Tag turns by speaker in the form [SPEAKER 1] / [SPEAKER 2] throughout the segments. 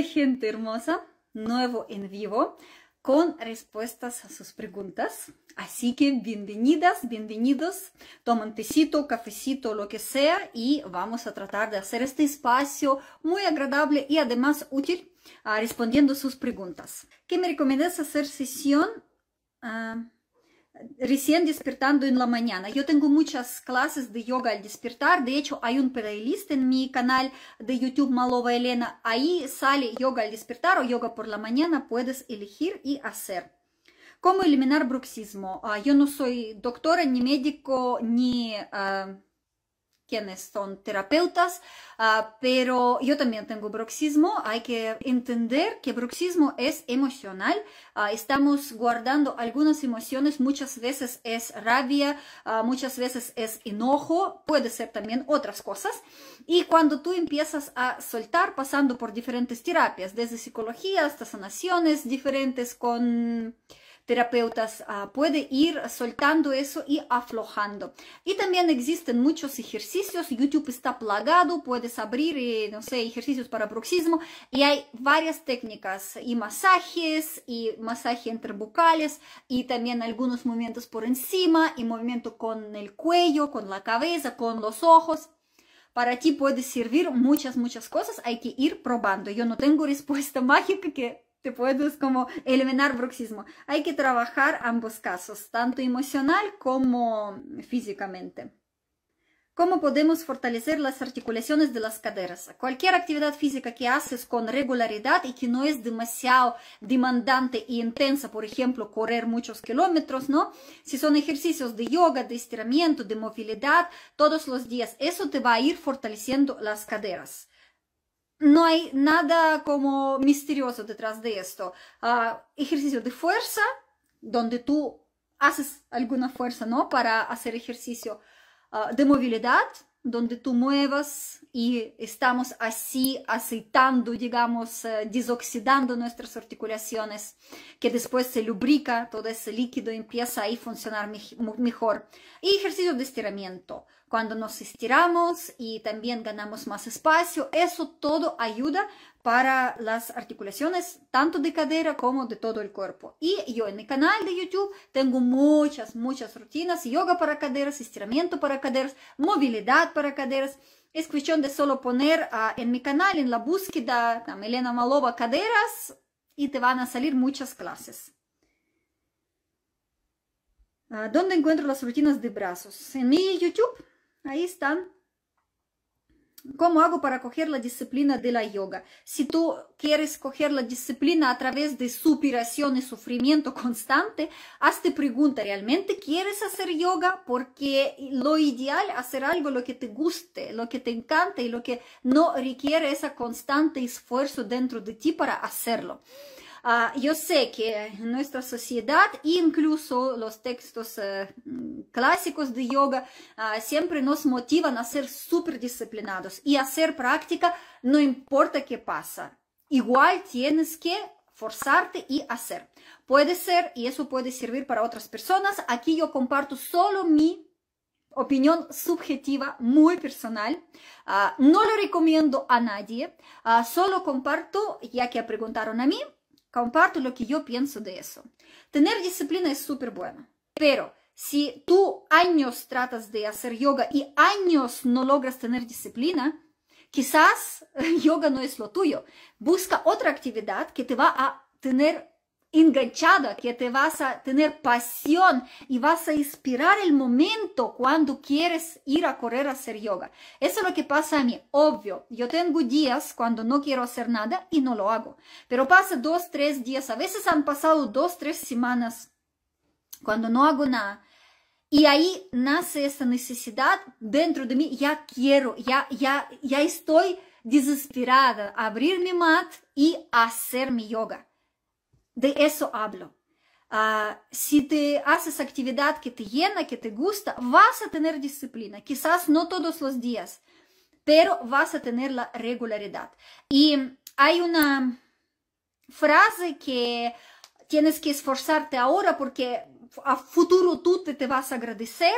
[SPEAKER 1] gente hermosa, nuevo en vivo con respuestas a sus preguntas. Así que bienvenidas, bienvenidos, toman tecito, cafecito, lo que sea y vamos a tratar de hacer este espacio muy agradable y además útil ah, respondiendo sus preguntas. ¿Qué me recomiendas hacer sesión? Ah, recién despertando en la mañana. Yo tengo muchas clases de yoga al despertar. De hecho, hay un playlist en mi canal de YouTube Malova Elena. Ahí sale yoga al despertar o yoga por la mañana. Puedes elegir y hacer. ¿Cómo eliminar bruxismo? yo no soy doctora, ni médico, ni quienes son terapeutas, ah, pero yo también tengo bruxismo. Hay que entender que bruxismo es emocional. Ah, estamos guardando algunas emociones, muchas veces es rabia, ah, muchas veces es enojo, puede ser también otras cosas. Y cuando tú empiezas a soltar pasando por diferentes terapias, desde psicología hasta sanaciones diferentes con terapeutas ah, puede ir soltando eso y aflojando. Y también existen muchos ejercicios, YouTube está plagado, puedes abrir, eh, no sé, ejercicios para bruxismo y hay varias técnicas y masajes y masaje entre bucales y también algunos movimientos por encima y movimiento con el cuello, con la cabeza, con los ojos para ti puede servir muchas, muchas cosas. Hay que ir probando. Yo no tengo respuesta mágica que te puedes como eliminar bruxismo. Hay que trabajar ambos casos, tanto emocional como físicamente. ¿Cómo podemos fortalecer las articulaciones de las caderas? Cualquier actividad física que haces con regularidad y que no es demasiado demandante e intensa, por ejemplo, correr muchos kilómetros, ¿no? Si son ejercicios de yoga, de estiramiento, de movilidad, todos los días, eso te va a ir fortaleciendo las caderas no hay nada como misterioso detrás de esto. Ah, ejercicio de fuerza, donde tú haces alguna fuerza, ¿no? Para hacer ejercicio ah, de movilidad, donde tú muevas y estamos así aceitando, digamos, eh, desoxidando nuestras articulaciones, que después se lubrica todo ese líquido y empieza a funcionar mejor. Y ejercicio de estiramiento, cuando nos estiramos y también ganamos más espacio, eso todo ayuda para las articulaciones tanto de cadera como de todo el cuerpo. Y yo en mi canal de YouTube tengo muchas, muchas rutinas, yoga para caderas, estiramiento para caderas, movilidad para caderas. Es cuestión de solo poner ah, en mi canal, en la búsqueda, a Melena Malova caderas y te van a salir muchas clases. Ah, ¿Dónde encuentro las rutinas de brazos? En mi YouTube Ahí están ¿Cómo hago para coger la disciplina de la yoga? Si tú quieres coger la disciplina a través de superación y sufrimiento constante, hazte pregunta, ¿realmente quieres hacer yoga? Porque lo ideal es hacer algo lo que te guste, lo que te encante y lo que no requiere ese constante esfuerzo dentro de ti para hacerlo yo sé que nuestra sociedad, incluso los textos э, clásicos de yoga, siempre nos motivan a ser súper disciplinados y hacer práctica no importa qué pasa. Igual tienes que forzarte y hacer. Puede ser, y eso puede servir para otras personas, aquí yo comparto solo mi opinión subjetiva, muy personal. Ah, no lo recomiendo a nadie, ah, solo comparto, ya que preguntaron a mí, comparto lo que yo pienso de eso. Tener disciplina es súper bueno, pero si tú años tratas de hacer yoga y años no logras tener disciplina, quizás yoga no es lo tuyo. Busca otra actividad que te va a tener enganchada, que te vas a tener pasión y vas a inspirar el momento cuando quieres ir a correr a hacer yoga. Eso es lo que pasa a mí, obvio. Yo tengo días cuando no quiero hacer nada y no lo hago, pero pasa dos, tres días, a veces han pasado dos, tres semanas cuando no hago nada. Y ahí nace esa necesidad dentro de mí, ya quiero, ya, ya, ya estoy desesperada, abrir mi mat y hacer mi yoga. De eso hablo. Ah, si te haces actividad que te llena, que te gusta, vas a tener disciplina. Quizás no todos los días, pero vas a tener la regularidad. Y hay una frase que tienes que esforzarte ahora porque a futuro tú te vas a agradecer,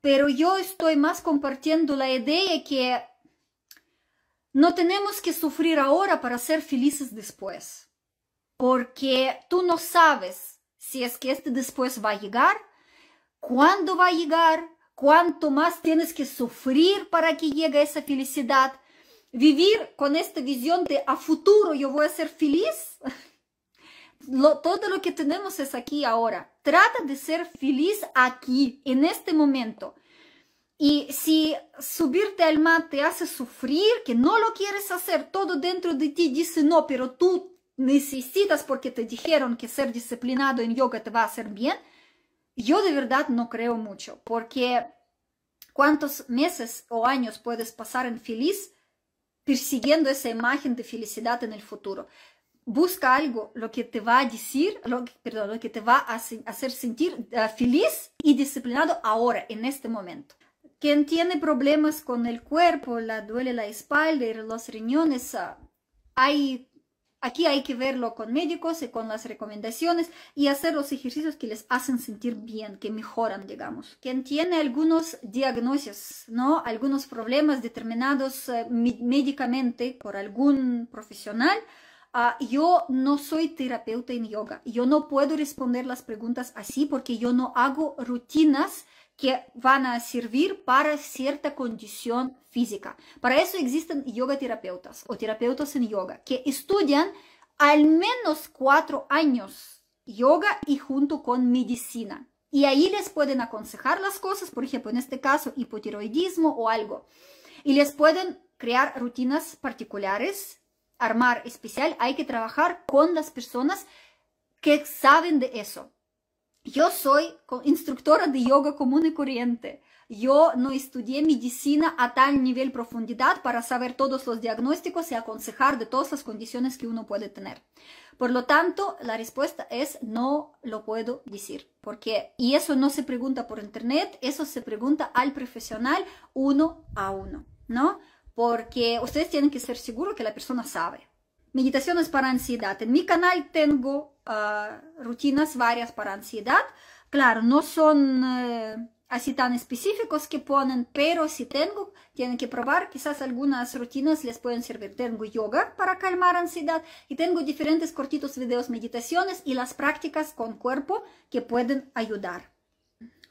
[SPEAKER 1] pero yo estoy más compartiendo la idea que no tenemos que sufrir ahora para ser felices después porque tú no sabes si es que este después va a llegar, cuándo va a llegar, cuánto más tienes que sufrir para que llegue esa felicidad. Vivir con esta visión de a futuro yo voy a ser feliz. Lo, todo lo que tenemos es aquí ahora. Trata de ser feliz aquí, en este momento. Y si subirte al mar te hace sufrir, que no lo quieres hacer, todo dentro de ti dice no, pero tú necesitas porque te dijeron que ser disciplinado en yoga te va a hacer bien, yo de verdad no creo mucho, porque cuántos meses o años puedes pasar en feliz persiguiendo esa imagen de felicidad en el futuro. Busca algo lo que te va a decir, lo que, perdón, que te va a hacer sentir eh, feliz y disciplinado ahora, en este momento. Quien tiene problemas con el cuerpo, la duele la espalda y los riñones, ah, hay Aquí hay que verlo con médicos y con las recomendaciones y hacer los ejercicios que les hacen sentir bien, que mejoran, digamos. Quien tiene algunos diagnósticos, ¿no? Algunos problemas determinados eh, médicamente por algún profesional, ah, yo no soy terapeuta en yoga, yo no puedo responder las preguntas así porque yo no hago rutinas que van a servir para cierta condición física. Para eso existen yoga terapeutas o terapeutas en yoga que estudian al menos cuatro años yoga y junto con medicina. Y ahí les pueden aconsejar las cosas, por ejemplo, en este caso, hipotiroidismo o algo. Y les pueden crear rutinas particulares, armar especial. Hay que trabajar con las personas que saben de eso. Yo soy instructora de yoga común y corriente. Yo no estudié medicina a tal nivel profundidad para saber todos los diagnósticos y aconsejar de todas las condiciones que uno puede tener. Por lo tanto, la respuesta es no lo puedo decir. Porque, y eso no se pregunta por internet, eso se pregunta al profesional uno a uno, ¿no? Porque ustedes tienen que ser seguros que la persona sabe meditaciones para ansiedad. En mi canal tengo ah, rutinas varias para ansiedad. Claro, no son eh, así tan específicos que ponen, pero si tengo, tienen que probar. Quizás algunas rutinas les pueden servir. Tengo yoga para calmar ansiedad y tengo diferentes cortitos videos, meditaciones y las prácticas con cuerpo que pueden ayudar.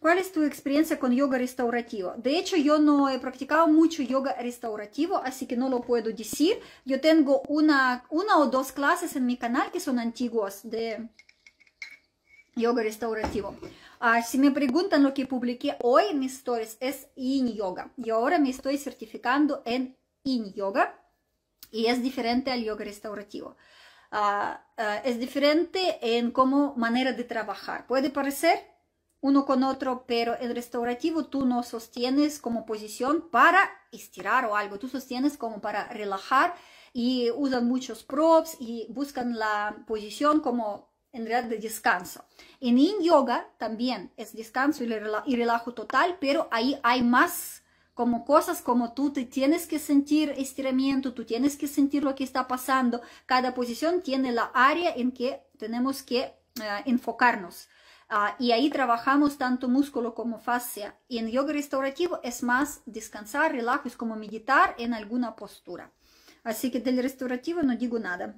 [SPEAKER 1] ¿Cuál es tu experiencia con yoga restaurativo? De hecho, yo no he practicado mucho yoga restaurativo, así que no lo puedo decir. Yo tengo una, una o dos clases en mi canal que son antiguas de yoga restaurativo. así si me preguntan lo que publiqué hoy mi mis stories, es in yoga. Y ahora me estoy certificando en in yoga y es diferente al yoga restaurativo. Ah, ah, es diferente en cómo manera de trabajar. Puede parecer uno con otro, pero el restaurativo tú no sostienes como posición para estirar o algo, tú sostienes como para relajar y usan muchos props y buscan la posición como en realidad de descanso. En yin yoga también es descanso y relajo total, pero ahí hay más como cosas como tú te tienes que sentir estiramiento, tú tienes que sentir lo que está pasando. Cada posición tiene la área en que tenemos que eh, enfocarnos. Ah, y ahí trabajamos tanto músculo como fascia. Y en yoga restaurativo es más descansar, relajarse, como meditar en alguna postura. Así que del restaurativo no digo nada.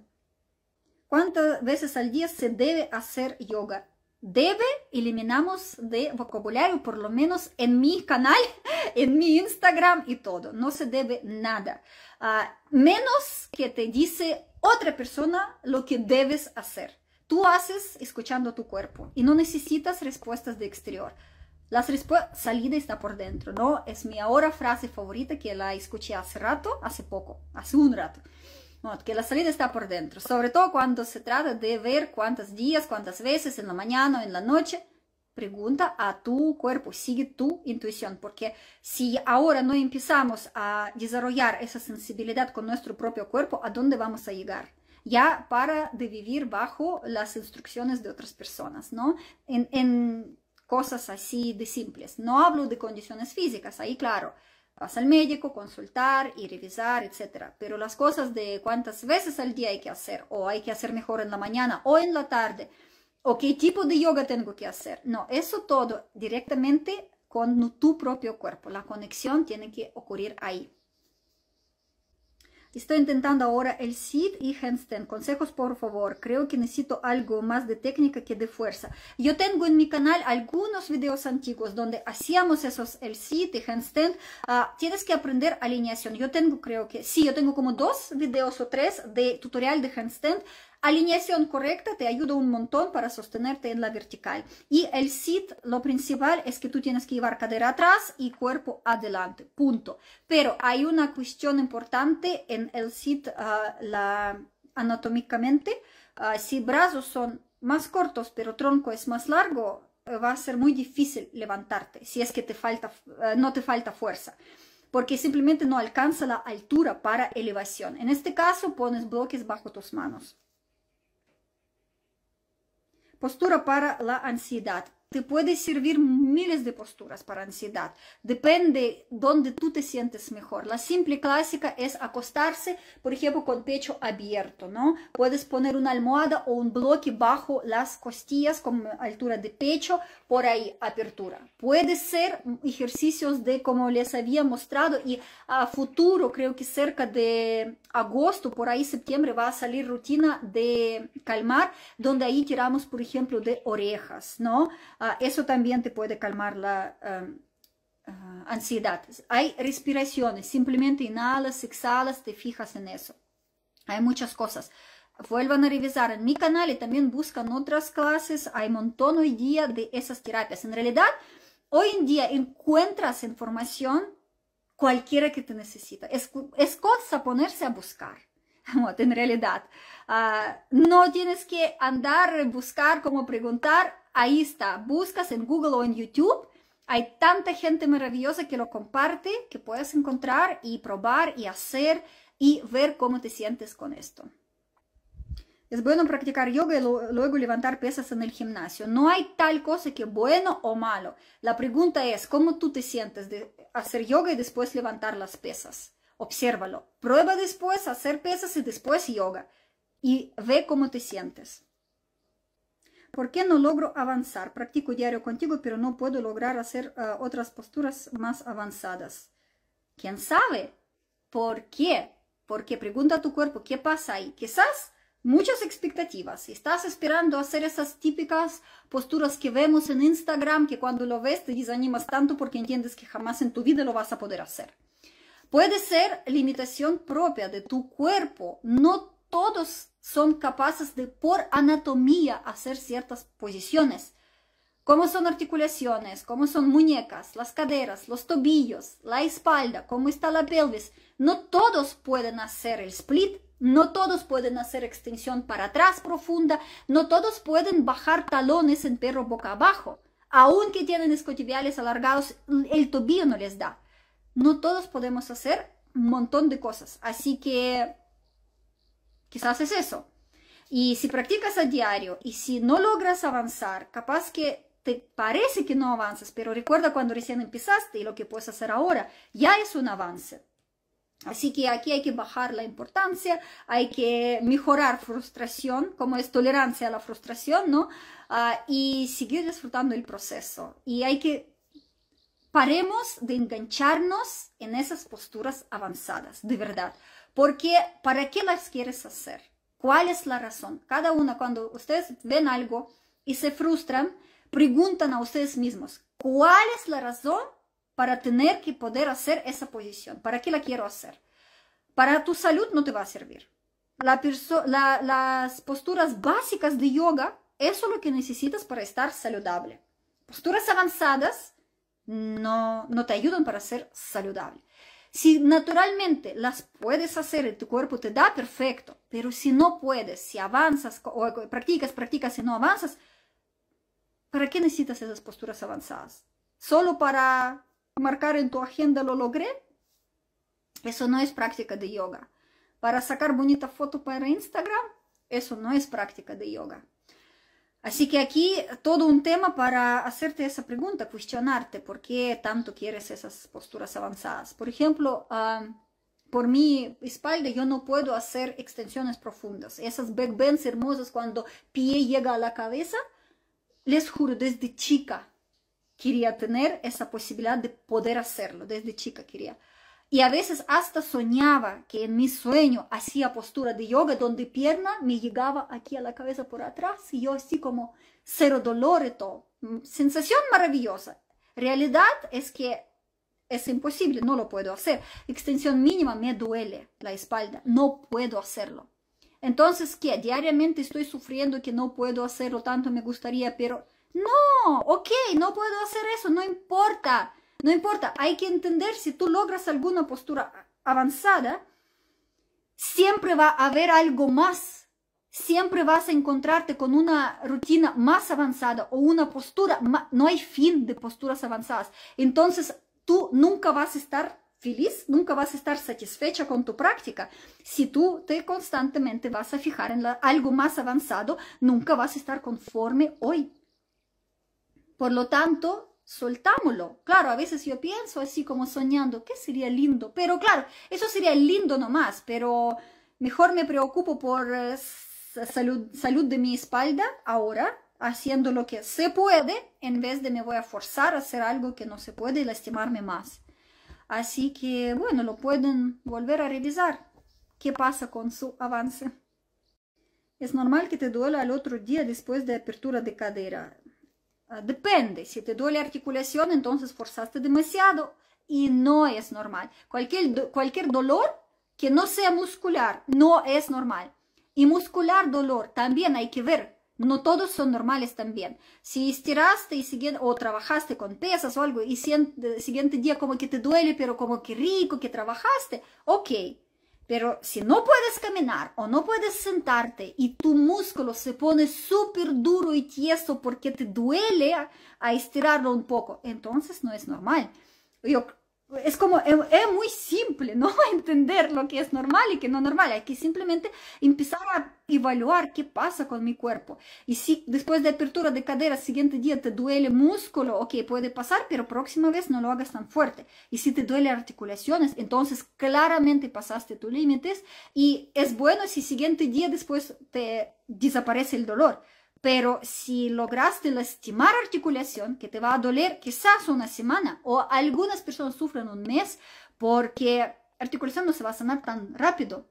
[SPEAKER 1] ¿Cuántas veces al día se debe hacer yoga? Debe eliminamos de vocabulario, por lo menos en mi canal, en mi Instagram y todo. No se debe nada. Ah, menos que te dice otra persona lo que debes hacer. Tú haces escuchando tu cuerpo y no necesitas respuestas de exterior. La salida está por dentro, ¿no? Es mi ahora frase favorita que la escuché hace rato, hace poco, hace un rato. No, que la salida está por dentro, sobre todo cuando se trata de ver cuántos días, cuántas veces, en la mañana o en la noche. Pregunta a tu cuerpo, sigue tu intuición, porque si ahora no empezamos a desarrollar esa sensibilidad con nuestro propio cuerpo, ¿a dónde vamos a llegar? ya para de vivir bajo las instrucciones de otras personas, ¿no? En, en cosas así de simples. No hablo de condiciones físicas, ahí claro, vas al médico, consultar y revisar, etc. Pero las cosas de cuántas veces al día hay que hacer, o hay que hacer mejor en la mañana o en la tarde, o qué tipo de yoga tengo que hacer. No, eso todo directamente con tu propio cuerpo. La conexión tiene que ocurrir ahí. Estoy intentando ahora el sit y handstand. Consejos, por favor. Creo que necesito algo más de técnica que de fuerza. Yo tengo en mi canal algunos videos antiguos donde hacíamos esos el sit y handstand. Ah, tienes que aprender alineación. Yo tengo, creo que, sí, yo tengo como dos videos o tres de tutorial de handstand Alineación correcta te ayuda un montón para sostenerte en la vertical. Y el sit, lo principal es que tú tienes que llevar cadera atrás y cuerpo adelante, punto. Pero hay una cuestión importante en el sit ah, anatómicamente. Ah, si brazos son más cortos pero tronco es más largo, eh, va a ser muy difícil levantarte si es que eh, no te falta fuerza porque simplemente no alcanza la altura para elevación. En este caso pones bloques bajo tus manos. Postura para la ansiedad. te puede servir miles de posturas para ansiedad. Depende donde tú te sientes mejor. La simple clásica es acostarse, por ejemplo, con pecho abierto, ¿no? Puedes poner una almohada o un bloque bajo las costillas con altura de pecho, por ahí apertura. Puede ser ejercicios de como les había mostrado y a futuro, creo que cerca de agosto, por ahí septiembre va a salir rutina de calmar, donde ahí tiramos, por ejemplo, de orejas, ¿no? Ah, eso también te puede calmar la ah, ansiedad. Hay respiraciones, simplemente inhalas, exhalas, te fijas en eso. Hay muchas cosas. Vuelvan a revisar en mi canal y también buscan otras clases. Hay montón hoy día de esas terapias. En realidad, hoy en día encuentras información cualquiera que te necesita. Es, es cosa ponerse a buscar. en realidad, ah, no tienes que andar, buscar, como preguntar, ahí está. Buscas en Google o en YouTube. Hay tanta gente maravillosa que lo comparte, que puedes encontrar y probar y hacer y ver cómo te sientes con esto. Es bueno practicar yoga y luego levantar pesas en el gimnasio. No hay tal cosa que bueno o malo. La pregunta es cómo tú te sientes de hacer yoga y después levantar las pesas. Obsérvalo. Prueba después hacer pesas y después yoga. Y ve cómo te sientes. ¿Por qué no logro avanzar? Practico diario contigo, pero no puedo lograr hacer eh, otras posturas más avanzadas. ¿Quién sabe? ¿Por qué? Porque pregunta a tu cuerpo, ¿qué pasa ahí? Quizás muchas expectativas. Estás esperando hacer esas típicas posturas que vemos en Instagram, que cuando lo ves te desanimas tanto porque entiendes que jamás en tu vida lo vas a poder hacer. Puede ser limitación propia de tu cuerpo. No todos son capaces de por anatomía hacer ciertas posiciones, cómo son articulaciones, cómo son muñecas, las caderas, los tobillos, la espalda, cómo está la pelvis. No todos pueden hacer el split, no todos pueden hacer extensión para atrás profunda, no todos pueden bajar talones en perro boca abajo. Aunque tienen escotibiales alargados, el tobillo no les da. No todos podemos hacer un montón de cosas. Así que Quizás es eso. Y si practicas a diario y si no logras avanzar, capaz que te parece que no avanzas, pero recuerda cuando recién empezaste y lo que puedes hacer ahora, ya es un avance. Así que aquí hay que bajar la importancia, hay que mejorar frustración, como es tolerancia a la frustración, ¿no? Ah, y seguir disfrutando el proceso. Y hay que paremos de engancharnos en esas posturas avanzadas, de verdad. Porque, ¿para qué las quieres hacer? ¿Cuál es la razón? Cada una, cuando ustedes ven algo y se frustran, preguntan a ustedes mismos, ¿cuál es la razón para tener que poder hacer esa posición? ¿Para qué la quiero hacer? Para tu salud no te va a servir. las posturas básicas de yoga, eso es lo que necesitas para estar saludable. Posturas avanzadas no, no te ayudan para ser saludable. Si naturalmente las puedes hacer en tu cuerpo te da, perfecto. Pero si no puedes, si avanzas o practicas, practicas y no avanzas, ¿para qué necesitas esas posturas avanzadas? ¿Solo para marcar en tu agenda lo logré? Eso no es práctica de yoga. Para sacar bonita foto para Instagram, eso no es práctica de yoga. Así que aquí todo un tema para hacerte esa pregunta, cuestionarte por qué tanto quieres esas posturas avanzadas. Por ejemplo, por mi espalda yo no puedo hacer extensiones profundas. Esas backbends hermosas cuando pie llega a la cabeza, les juro, desde chica quería tener esa posibilidad de poder hacerlo, desde chica quería. Y a veces hasta soñaba que en mi sueño hacía postura de yoga donde pierna me llegaba aquí a la cabeza por atrás y yo así como cero dolor y todo. Mm, sensación maravillosa. Realidad es que es imposible, no lo puedo hacer. Extensión mínima me duele la espalda, no puedo hacerlo. Entonces, ¿qué? Diariamente estoy sufriendo que no puedo hacerlo tanto me gustaría, pero no, ok, no puedo hacer eso, no importa no importa, hay que entender si tú logras alguna postura avanzada, siempre va a haber algo más. Siempre vas a encontrarte con una rutina más avanzada o una postura. No hay fin de posturas avanzadas. Entonces, tú nunca vas a estar feliz, nunca vas a estar satisfecha con tu práctica. Si tú te constantemente vas a fijar en algo más avanzado, nunca vas a estar conforme hoy. Por lo tanto, soltámoslo. Claro, a veces yo pienso así como soñando, ¿qué sería lindo? Pero claro, eso sería lindo nomás, pero mejor me preocupo por eh, salud, salud de mi espalda ahora, haciendo lo que se puede, en vez de me voy a forzar a hacer algo que no se puede y lastimarme más. Así que, bueno, lo pueden volver a revisar. ¿Qué pasa con su avance? Es normal que te duela al otro día después de apertura de cadera. Ah, depende, si te duele articulación, entonces forzaste demasiado y no es normal. Cualquier, cualquier dolor que no sea muscular no es normal. Y muscular dolor también hay que ver. No todos son normales también. Si estiraste y siguiente, o trabajaste con pesas o algo y siguiente día como que te duele, pero como que rico que trabajaste, ok pero si no puedes caminar o no puedes sentarte y tu músculo se pone súper duro y tieso porque te duele a estirarlo un poco, entonces no es normal. Yo es como, es, muy simple, ¿no? Entender lo que es normal y que no normal. Hay que simplemente empezar a evaluar qué pasa con mi cuerpo. Y si después de apertura de cadera, siguiente día te duele músculo, ok, puede pasar, pero próxima vez no lo hagas tan fuerte. Y si te duele articulaciones, entonces claramente pasaste tus límites y es bueno si siguiente día después te desaparece el dolor. Pero si lograste lastimar articulación, que te va a doler quizás una semana o algunas personas sufren un mes porque articulación no se va a sanar tan rápido.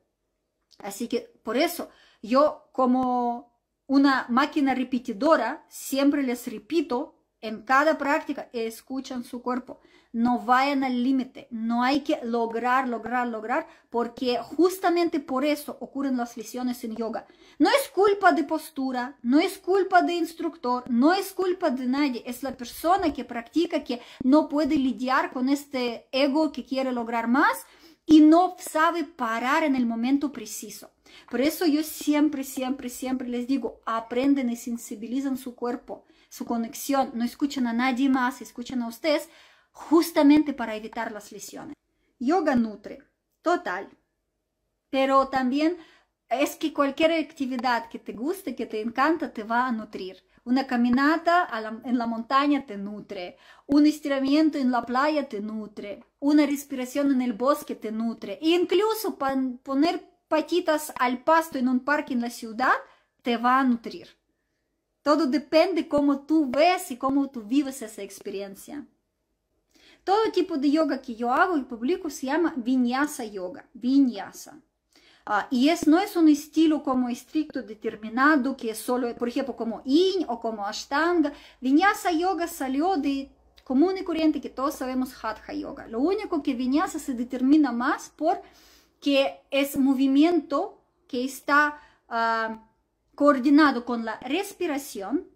[SPEAKER 1] Así que por eso yo como una máquina repetidora siempre les repito en cada práctica escuchan su cuerpo. No vayan al límite. No hay que lograr, lograr, lograr, porque justamente por eso ocurren las lesiones en yoga. No es culpa de postura, no es culpa de instructor, no es culpa de nadie. Es la persona que practica que no puede lidiar con este ego que quiere lograr más y no sabe parar en el momento preciso. Por eso yo siempre, siempre, siempre les digo, aprenden y sensibilizan su cuerpo su conexión, no escuchan a nadie más, escuchan a ustedes, justamente para evitar las lesiones. Yoga nutre, total. Pero también es que cualquier actividad que te guste, que te encanta, te va a nutrir. Una caminata en la montaña te nutre, un estiramiento en la playa te nutre, una respiración en el bosque te nutre, e incluso poner patitas al pasto en un parque en la ciudad te va a nutrir. Todo depende cómo tú ves y cómo tú vives esa experiencia. Todo tipo de yoga que yo hago y publico se llama vinyasa yoga, vinyasa. Ah, y es, no es un estilo como estricto determinado, que es solo, por ejemplo, como yin o como ashtanga. Vinyasa yoga salió de común y corriente que todos sabemos hatha yoga. Lo único que vinyasa se determina más por que es movimiento que está ah, coordinado con la respiración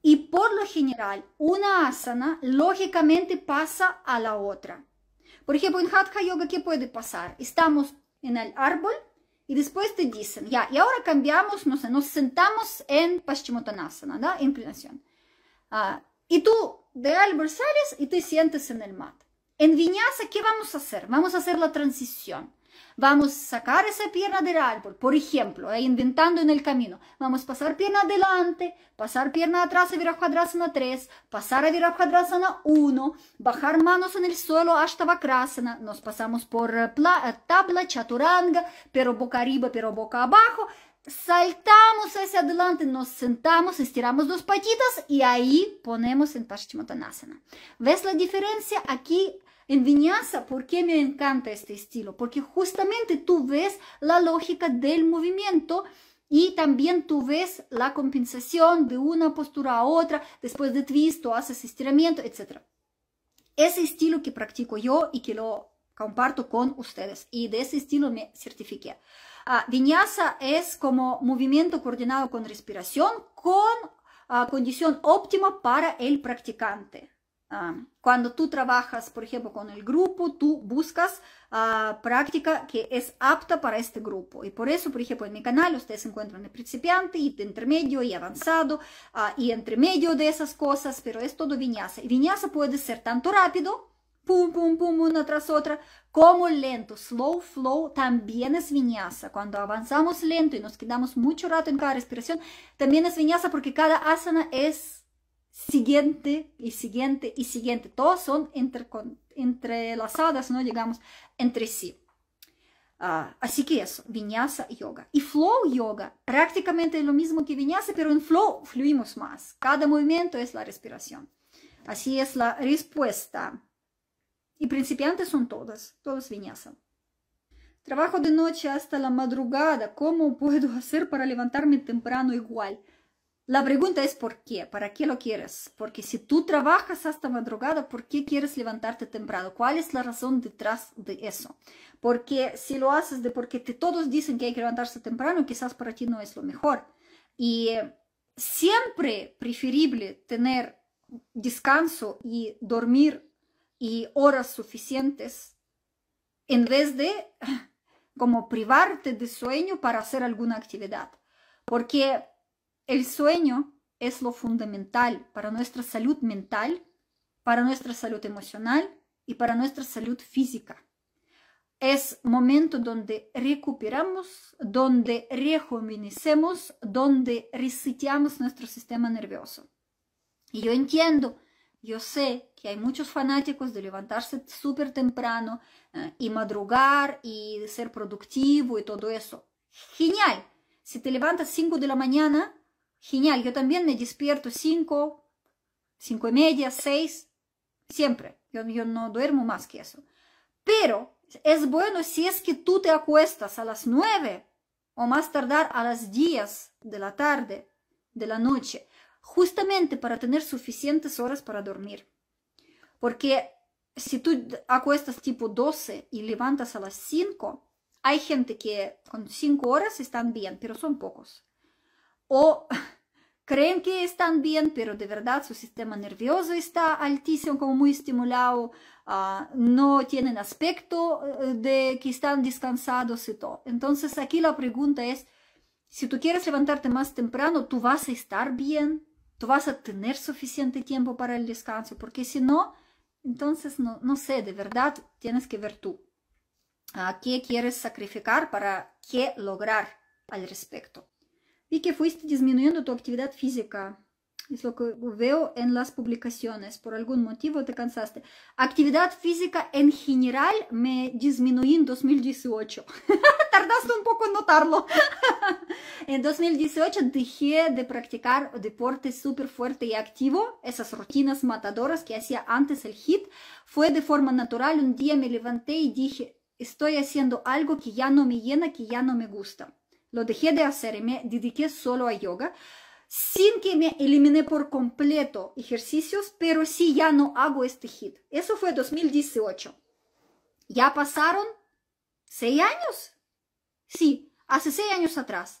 [SPEAKER 1] y por lo general una asana lógicamente pasa a la otra. Por ejemplo, en Hatha Yoga, ¿qué puede pasar? Estamos en el árbol y después te dicen, ya, y ahora cambiamos, no sé, nos sentamos en Paschimottanasana, ¿da? Inclinación. Ah, y tú de árbol sales y te sientes en el mat. En Viñasa, ¿qué vamos a hacer? Vamos a hacer la transición Vamos a sacar esa pierna del árbol, por ejemplo, inventando en el camino. Vamos a pasar pierna adelante, pasar pierna atrás a Virabhadrasana 3, pasar a Virabhadrasana 1, bajar manos en el suelo hasta vacrasana. Nos pasamos por eh, eh, tabla, chaturanga, pero boca arriba, pero boca abajo. Saltamos hacia adelante, nos sentamos, estiramos dos patitas y ahí ponemos en Paschimottanasana. ¿Ves la diferencia? Aquí en viñasa, ¿por qué me encanta este estilo? Porque justamente tú ves la lógica del movimiento y también tú ves la compensación de una postura a otra, después de twist tú haces estiramiento, etc. Ese estilo que practico yo y que lo comparto con ustedes y de ese estilo me certifiqué. Ah, viñasa es como movimiento coordinado con respiración con ah, condición óptima para el practicante cuando tú trabajas, por ejemplo, con el grupo, tú buscas ah, práctica que es apta para este grupo. Y por eso, por ejemplo, en mi canal ustedes encuentran el principiante y de intermedio y avanzado ah, y entre medio de esas cosas, pero es todo viñasa. Y puede ser tanto rápido, pum, pum, pum, una tras otra, como lento. Slow flow también es viñasa Cuando avanzamos lento y nos quedamos mucho rato en cada respiración, también es viñasa porque cada asana es siguiente y siguiente y siguiente. Todos son entre, entrelazadas, ¿no? Digamos, entre sí. Ah, así que eso, vinyasa yoga. Y flow yoga, prácticamente lo mismo que vinyasa, pero en flow fluimos más. Cada movimiento es la respiración. Así es la respuesta. Y principiantes son todas, todos vinyasa. Trabajo de noche hasta la madrugada. ¿Cómo puedo hacer para levantarme temprano igual? La pregunta es ¿por qué? ¿Para qué lo quieres? Porque si tú trabajas hasta madrugada, ¿por qué quieres levantarte temprano? ¿Cuál es la razón detrás de eso? Porque si lo haces de porque te, todos dicen que hay que levantarse temprano, quizás para ti no es lo mejor. Y eh, siempre preferible tener descanso y dormir y horas suficientes en vez de como privarte de sueño para hacer alguna actividad. Porque el sueño es lo fundamental para nuestra salud mental, para nuestra salud emocional y para nuestra salud física. Es momento donde recuperamos, donde rejuvenecemos, donde reseteamos nuestro sistema nervioso. Y yo entiendo, yo sé que hay muchos fanáticos de levantarse súper temprano eh, y madrugar y ser productivo y todo eso. Genial. Si te levantas 5 de la mañana, Genial, yo también me despierto 5, 5 y media, 6, siempre. Yo, no duermo más que eso. Pero es bueno si es que tú te acuestas a las 9 o más tardar a las 10 de la tarde, de la noche, justamente para tener suficientes horas para dormir. Porque si tú acuestas tipo 12 y levantas a las 5, hay gente que con 5 horas están bien, pero son pocos o creen que están bien, pero de verdad su sistema nervioso está altísimo, como muy estimulado, ah, no tienen aspecto eh, de que están descansados y todo. Entonces aquí la pregunta es, si tú quieres levantarte más temprano, tú vas a estar bien, tú vas a tener suficiente tiempo para el descanso, porque si no, entonces no, sé, de verdad tienes que ver tú a ah, qué quieres sacrificar para qué lograr al respecto y que fuiste disminuyendo tu actividad física. Es lo que veo en las publicaciones. Por algún motivo te cansaste. Actividad física en general me disminuí en 2018. Tardaste un poco en notarlo. en 2018 dejé de practicar deporte súper fuerte y activo. Esas rutinas matadoras que hacía antes el hit. Fue de forma natural. Un día me levanté y dije, estoy haciendo algo que ya no me llena, que ya no me gusta lo dejé de hacer y me dediqué solo a yoga sin que me elimine por completo ejercicios, pero sí ya no hago este hit. Eso fue 2018. Ya pasaron seis años. Sí, hace seis años atrás.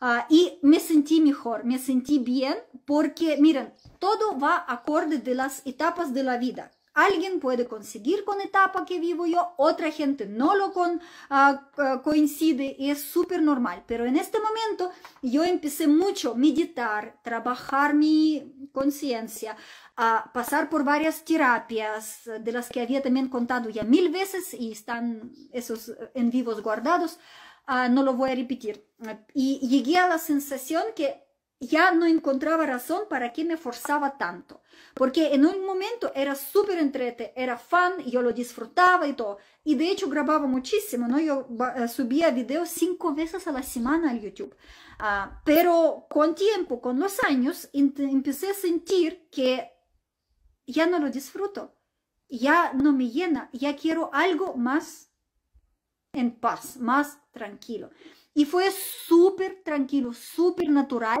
[SPEAKER 1] Ah, y me sentí mejor, me sentí bien porque, miren, todo va acorde de las etapas de la vida. Alguien puede conseguir con etapa que vivo yo, otra gente no lo con, ah, coincide y es súper normal. Pero en este momento yo empecé mucho a meditar, trabajar mi conciencia, a pasar por varias terapias de las que había también contado ya mil veces y están esos en vivos guardados. Ah, no lo voy a repetir. Y llegué a la sensación que ya no encontraba razón para que me forzaba tanto. Porque en un momento era súper entrete, era fan, yo lo disfrutaba y todo. Y de hecho grababa muchísimo, ¿no? Yo eh, subía videos cinco veces a la semana al YouTube. Ah, pero con tiempo, con los años, empecé a sentir que ya no lo disfruto, ya no me llena, ya quiero algo más en paz, más tranquilo. Y fue súper tranquilo, súper natural,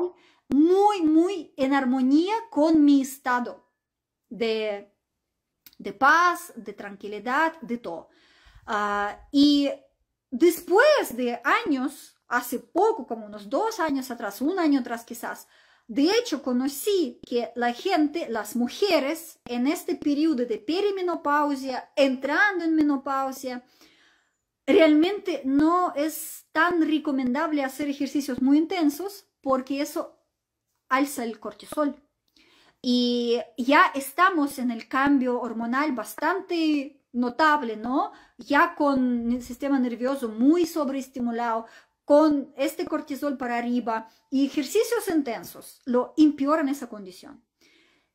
[SPEAKER 1] muy, muy en armonía con mi estado de, de paz, de tranquilidad, de todo. Ah, y después de años, hace poco, como unos dos años atrás, un año atrás quizás, de hecho conocí que la gente, las mujeres, en este periodo de perimenopausia, entrando en menopausia, realmente no es tan recomendable hacer ejercicios muy intensos porque eso alza el cortisol. Y ya estamos en el cambio hormonal bastante notable, ¿no? Ya con el sistema nervioso muy sobreestimulado, con este cortisol para arriba y ejercicios intensos lo empeoran esa condición.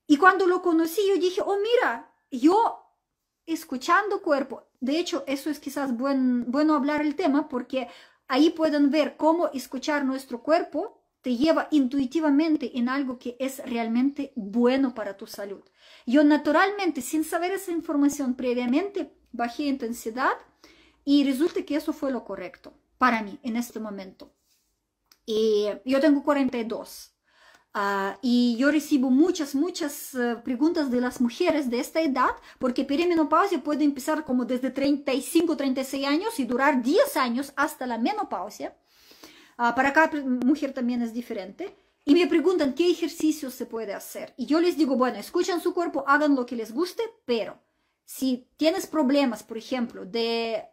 [SPEAKER 1] Y cuando lo conocí, yo dije, oh, mira, yo escuchando cuerpo. De hecho, eso es quizás bueno hablar el tema porque ahí pueden ver cómo escuchar nuestro cuerpo te lleva intuitivamente en algo que es realmente bueno para tu salud. Yo naturalmente, sin saber esa información previamente, bajé intensidad y resulta que eso fue lo correcto para mí en este momento. Y eh, yo tengo 42. Ah, y yo recibo muchas, muchas eh, preguntas de las mujeres de esta edad, porque perimenopausia puede empezar como desde 35, 36 años y durar 10 años hasta la menopausia. Ah, para cada mujer también es diferente. Y me preguntan qué ejercicio se puede hacer. Y yo les digo, bueno, escuchen su cuerpo, hagan lo que les guste, pero si tienes problemas, por ejemplo, de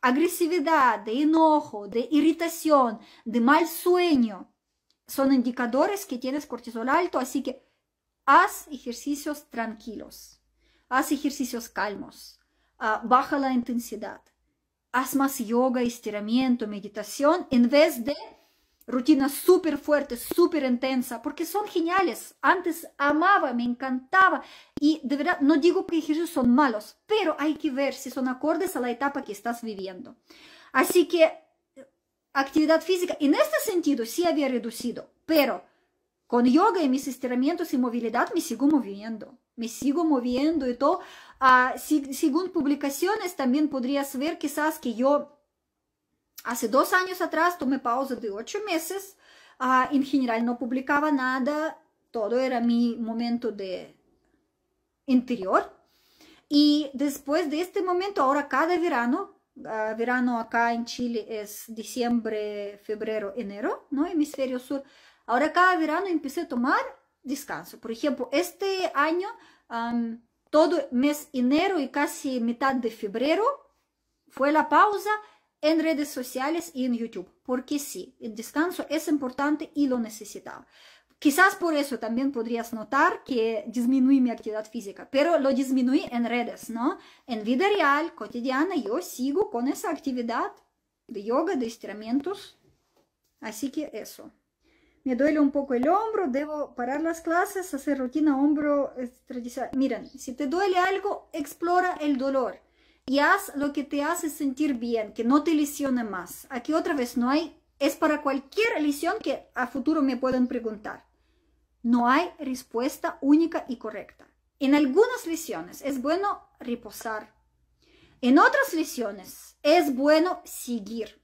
[SPEAKER 1] agresividad, de enojo, de irritación, de mal sueño, son indicadores que tienes cortisol alto, así que haz ejercicios tranquilos, haz ejercicios calmos, ah, baja la intensidad, haz más yoga, estiramiento, meditación, en vez de rutina súper fuerte, súper intensa, porque son geniales. Antes amaba, me encantaba y de verdad no digo que ejercicios son malos, pero hay que ver si son acordes a la etapa que estás viviendo. Así que actividad física. En este sentido sí había reducido, pero con yoga y mis estiramientos y movilidad me sigo moviendo, me sigo moviendo y todo. Ah, según publicaciones también podrías ver quizás que yo hace dos años atrás tomé pausa de ocho meses, ah, en general no publicaba nada, todo era mi momento de interior. Y después de este momento, ahora cada verano verano acá en Chile es diciembre, febrero, enero, ¿no? Hemisferio sur. Ahora cada verano empecé a tomar descanso. Por ejemplo, este año, todo mes enero y casi mitad de febrero fue la pausa en redes sociales y en YouTube, porque sí, el descanso es importante y lo necesitaba. Quizás por eso también podrías notar que disminuí mi actividad física, pero lo disminuí en redes, ¿no? En vida real, cotidiana, yo sigo con esa actividad de yoga, de estiramientos. Así que eso. Me duele un poco el hombro, debo parar las clases, hacer rutina hombro Miren, si te duele algo, explora el dolor y haz lo que te hace sentir bien, que no te lesione más. Aquí otra vez no hay, es para cualquier lesión que a futuro me puedan preguntar no hay respuesta única y correcta. En algunas lesiones es bueno reposar. En otras lesiones es bueno seguir.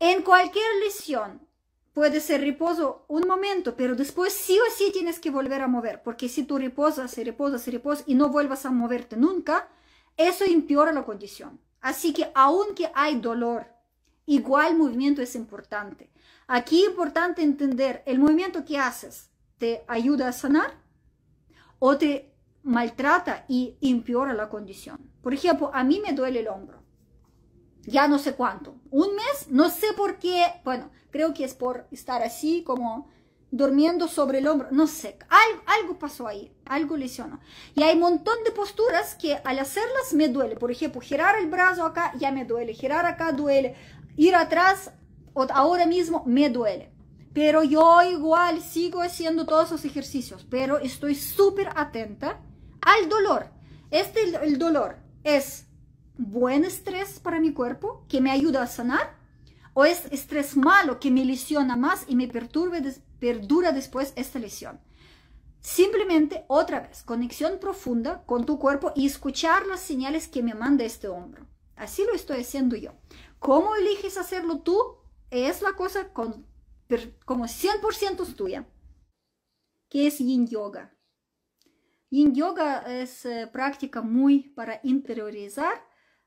[SPEAKER 1] En cualquier lesión puede ser reposo un momento, pero después sí o sí tienes que volver a mover, porque si tú reposas y reposas y reposas y no vuelvas a moverte nunca, eso empeora la condición. Así que aunque hay dolor, igual movimiento es importante. Aquí es importante entender el movimiento que haces te ayuda a sanar o te maltrata y empeora la condición. Por ejemplo, a mí me duele el hombro. Ya no sé cuánto. Un mes, no sé por qué. Bueno, creo que es por estar así como durmiendo sobre el hombro. No sé, algo, algo pasó ahí, algo lesionó. Y hay un montón de posturas que al hacerlas me duele. Por ejemplo, girar el brazo acá ya me duele, girar acá duele, ir atrás ahora mismo me duele. Pero yo igual sigo haciendo todos esos ejercicios, pero estoy súper atenta al dolor. Este el dolor es buen estrés para mi cuerpo que me ayuda a sanar o es estrés malo que me lesiona más y me perturbe, perdura después esta lesión. Simplemente otra vez, conexión profunda con tu cuerpo y escuchar las señales que me manda este hombro. Así lo estoy haciendo yo. ¿Cómo eliges hacerlo tú? Es la cosa con como 100% es tuya, que es yin yoga. Yin yoga es eh, práctica muy para interiorizar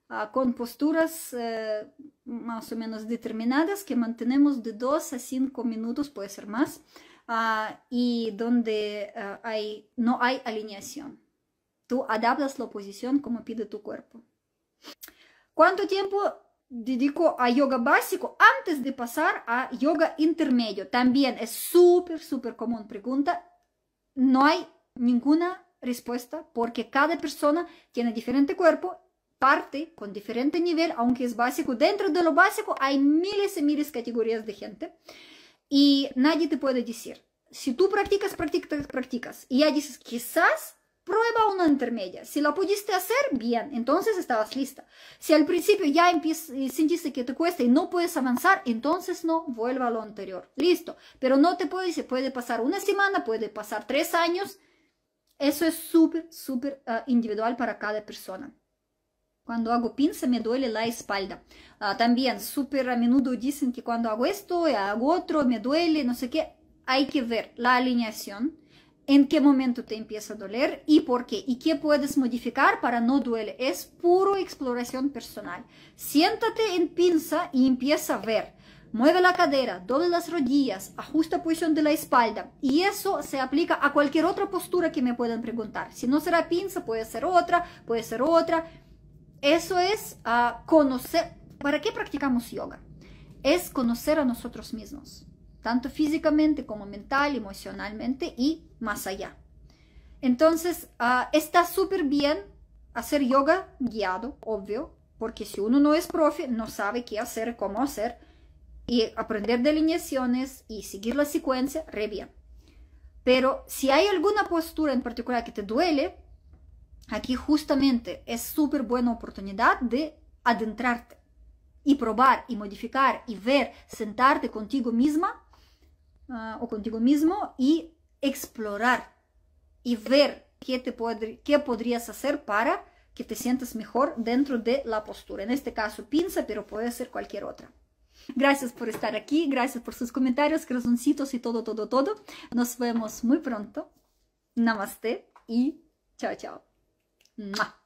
[SPEAKER 1] ah, con posturas eh, más o menos determinadas que mantenemos de 2 a 5 minutos, puede ser más, ah, y donde ah, hay, no hay alineación. Tú adaptas la posición como pide tu cuerpo. ¿Cuánto tiempo dedico a yoga básico antes de pasar a yoga intermedio. También es súper, súper común pregunta. No hay ninguna respuesta porque cada persona tiene diferente cuerpo, parte con diferente nivel, aunque es básico. Dentro de lo básico hay miles y miles de categorías de gente y nadie te puede decir. Si tú practicas, practicas, practicas y ya dices, quizás prueba una intermedia. Si la pudiste hacer, bien, entonces estabas lista. Si al principio ya sentiste que te cuesta y no puedes avanzar, entonces no, vuelva a lo anterior. Listo. Pero no te puede, se puede pasar una semana, puede pasar tres años. Eso es súper, súper ah, individual para cada persona. Cuando hago pinza me duele la espalda. Ah, también súper a menudo dicen que cuando hago esto, hago otro, me duele, no sé qué. Hay que ver la alineación, en qué momento te empieza a doler y por qué, y qué puedes modificar para no duele. Es puro exploración personal. Siéntate en pinza y empieza a ver. Mueve la cadera, doble las rodillas, ajusta posición de la espalda. Y eso se aplica a cualquier otra postura que me puedan preguntar. Si no será pinza, puede ser otra, puede ser otra. Eso es ah, conocer. ¿Para qué practicamos yoga? Es conocer a nosotros mismos, tanto físicamente como mental, emocionalmente y más allá. Entonces, ah, está súper bien hacer yoga guiado, obvio, porque si uno no es profe, no sabe qué hacer, cómo hacer, y aprender delineaciones y seguir la secuencia, re bien. Pero si hay alguna postura en particular que te duele, aquí justamente es súper buena oportunidad de adentrarte y probar y modificar y ver, sentarte contigo misma ah, o contigo mismo y explorar y ver qué, te qué podrías hacer para que te sientas mejor dentro de la postura. En este caso, pinza, pero puede ser cualquier otra. Gracias por estar aquí, gracias por sus comentarios, corazoncitos y todo, todo, todo. Nos vemos muy pronto. Namaste y chao, chao.